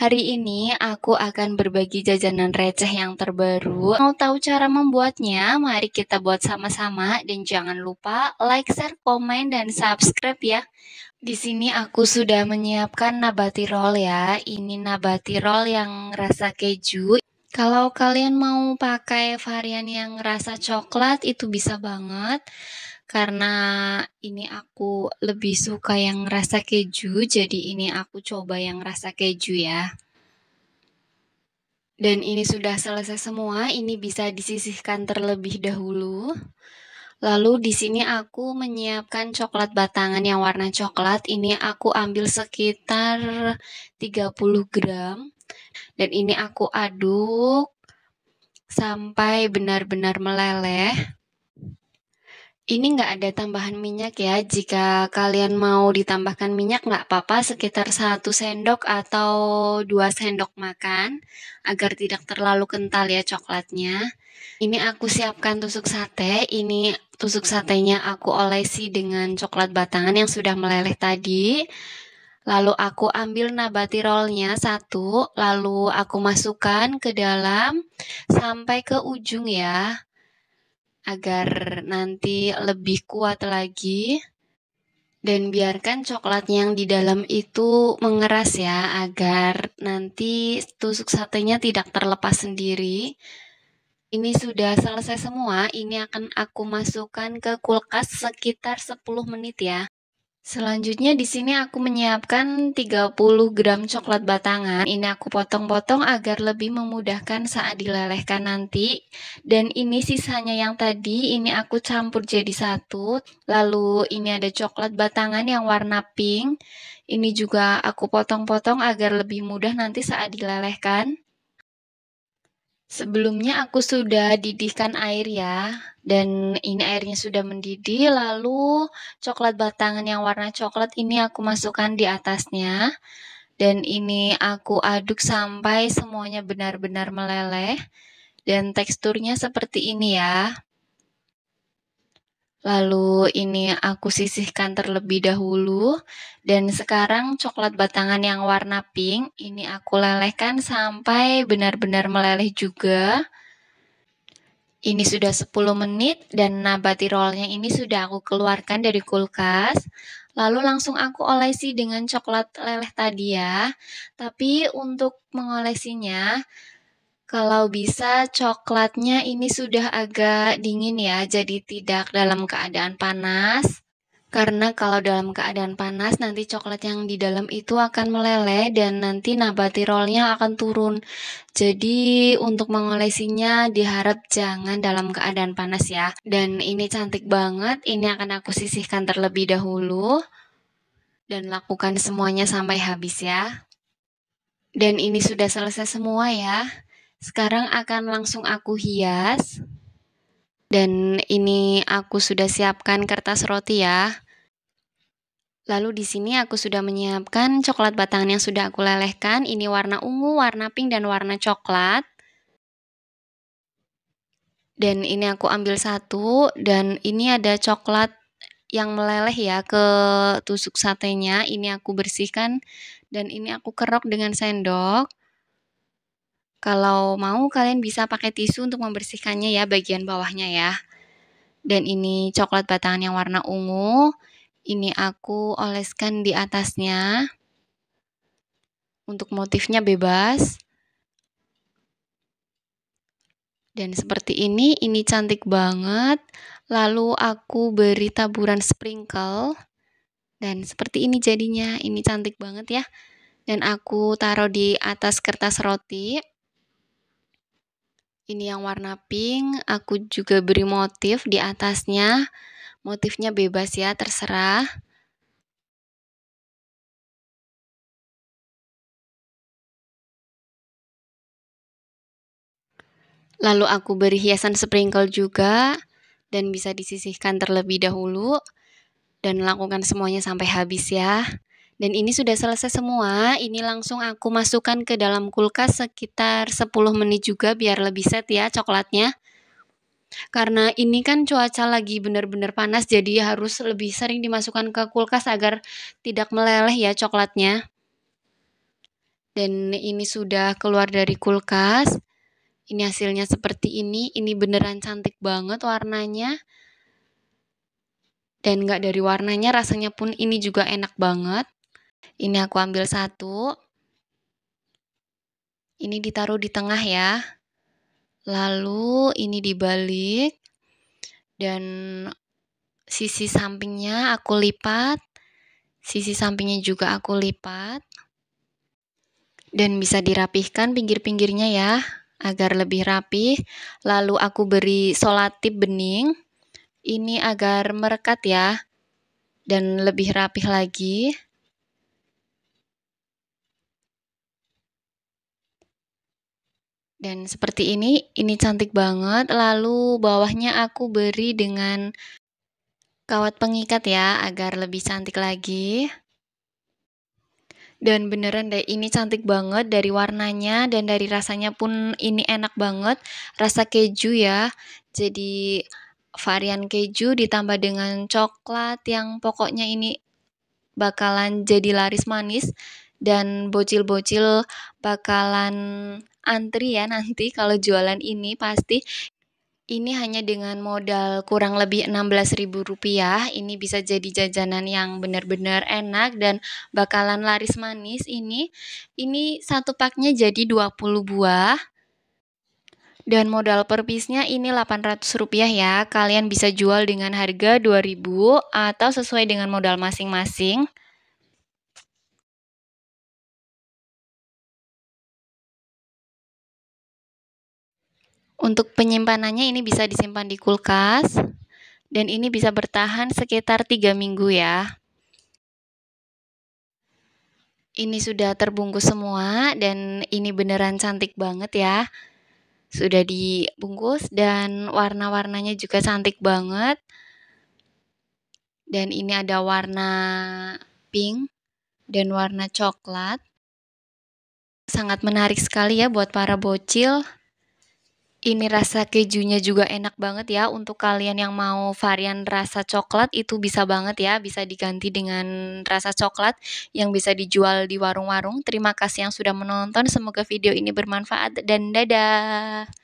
Hari ini aku akan berbagi jajanan receh yang terbaru. Mau tahu cara membuatnya? Mari kita buat sama-sama dan jangan lupa like, share, komen, dan subscribe ya. Di sini aku sudah menyiapkan nabati roll ya. Ini nabati roll yang rasa keju. Kalau kalian mau pakai varian yang rasa coklat itu bisa banget karena ini aku lebih suka yang rasa keju, jadi ini aku coba yang rasa keju ya. Dan ini sudah selesai semua, ini bisa disisihkan terlebih dahulu. Lalu di sini aku menyiapkan coklat batangan yang warna coklat. Ini aku ambil sekitar 30 gram. Dan ini aku aduk sampai benar-benar meleleh ini nggak ada tambahan minyak ya. Jika kalian mau ditambahkan minyak nggak apa-apa sekitar satu sendok atau dua sendok makan agar tidak terlalu kental ya coklatnya. Ini aku siapkan tusuk sate. Ini tusuk satenya aku olesi dengan coklat batangan yang sudah meleleh tadi. Lalu aku ambil nabati rollnya satu, lalu aku masukkan ke dalam sampai ke ujung ya agar nanti lebih kuat lagi dan biarkan coklatnya yang di dalam itu mengeras ya agar nanti tusuk satenya tidak terlepas sendiri. Ini sudah selesai semua, ini akan aku masukkan ke kulkas sekitar 10 menit ya. Selanjutnya di sini aku menyiapkan 30 gram coklat batangan. Ini aku potong-potong agar lebih memudahkan saat dilelehkan nanti. Dan ini sisanya yang tadi ini aku campur jadi satu. Lalu ini ada coklat batangan yang warna pink. Ini juga aku potong-potong agar lebih mudah nanti saat dilelehkan. Sebelumnya aku sudah didihkan air ya. Dan ini airnya sudah mendidih, lalu coklat batangan yang warna coklat ini aku masukkan di atasnya. Dan ini aku aduk sampai semuanya benar-benar meleleh. Dan teksturnya seperti ini ya. Lalu ini aku sisihkan terlebih dahulu dan sekarang coklat batangan yang warna pink ini aku lelehkan sampai benar-benar meleleh juga. Ini sudah 10 menit dan nabati rollnya ini sudah aku keluarkan dari kulkas. Lalu langsung aku olesi dengan coklat leleh tadi ya. Tapi untuk mengolesinya, kalau bisa coklatnya ini sudah agak dingin ya, jadi tidak dalam keadaan panas. Karena kalau dalam keadaan panas nanti coklat yang di dalam itu akan meleleh dan nanti nabati rollnya akan turun. Jadi untuk mengolesinya diharap jangan dalam keadaan panas ya. Dan ini cantik banget, ini akan aku sisihkan terlebih dahulu. Dan lakukan semuanya sampai habis ya. Dan ini sudah selesai semua ya. Sekarang akan langsung aku hias. Dan ini aku sudah siapkan kertas roti ya. Lalu di sini aku sudah menyiapkan coklat batangan yang sudah aku lelehkan. Ini warna ungu, warna pink, dan warna coklat. Dan ini aku ambil satu, dan ini ada coklat yang meleleh ya ke tusuk satenya. Ini aku bersihkan, dan ini aku kerok dengan sendok. Kalau mau kalian bisa pakai tisu untuk membersihkannya ya bagian bawahnya ya. Dan ini coklat batangan yang warna ungu. Ini aku oleskan di atasnya. Untuk motifnya bebas. Dan seperti ini, ini cantik banget. Lalu aku beri taburan sprinkle. Dan seperti ini jadinya, ini cantik banget ya. Dan aku taruh di atas kertas roti. Ini yang warna pink, aku juga beri motif di atasnya. Motifnya bebas ya, terserah. Lalu aku beri hiasan sprinkle juga dan bisa disisihkan terlebih dahulu dan lakukan semuanya sampai habis ya. Dan ini sudah selesai semua. Ini langsung aku masukkan ke dalam kulkas sekitar 10 menit juga biar lebih set ya coklatnya. Karena ini kan cuaca lagi benar-benar panas jadi harus lebih sering dimasukkan ke kulkas agar tidak meleleh ya coklatnya. Dan ini sudah keluar dari kulkas. Ini hasilnya seperti ini. Ini beneran cantik banget warnanya. Dan nggak dari warnanya, rasanya pun ini juga enak banget. Ini aku ambil satu. Ini ditaruh di tengah ya. Lalu ini dibalik. Dan sisi sampingnya aku lipat. Sisi sampingnya juga aku lipat. Dan bisa dirapihkan pinggir-pinggirnya ya agar lebih rapi. Lalu aku beri solatip bening. Ini agar merekat ya dan lebih rapih lagi. Dan seperti ini, ini cantik banget. Lalu bawahnya aku beri dengan kawat pengikat ya, agar lebih cantik lagi. Dan beneran deh, ini cantik banget dari warnanya dan dari rasanya pun ini enak banget. Rasa keju ya, jadi varian keju ditambah dengan coklat yang pokoknya ini bakalan jadi laris manis dan bocil-bocil bakalan antri ya nanti kalau jualan ini pasti ini hanya dengan modal kurang lebih Rp16.000 ini bisa jadi jajanan yang benar-benar enak dan bakalan laris manis ini. Ini satu paknya jadi 20 buah. Dan modal per piece-nya ini Rp800 ya. Kalian bisa jual dengan harga 2000 atau sesuai dengan modal masing-masing. Untuk penyimpanannya ini bisa disimpan di kulkas dan ini bisa bertahan sekitar 3 minggu ya. Ini sudah terbungkus semua dan ini beneran cantik banget ya. Sudah dibungkus dan warna-warnanya juga cantik banget. Dan ini ada warna pink dan warna coklat. Sangat menarik sekali ya buat para bocil. Ini rasa kejunya juga enak banget ya untuk kalian yang mau varian rasa coklat itu bisa banget ya bisa diganti dengan rasa coklat yang bisa dijual di warung-warung. Terima kasih yang sudah menonton, semoga video ini bermanfaat dan dadah.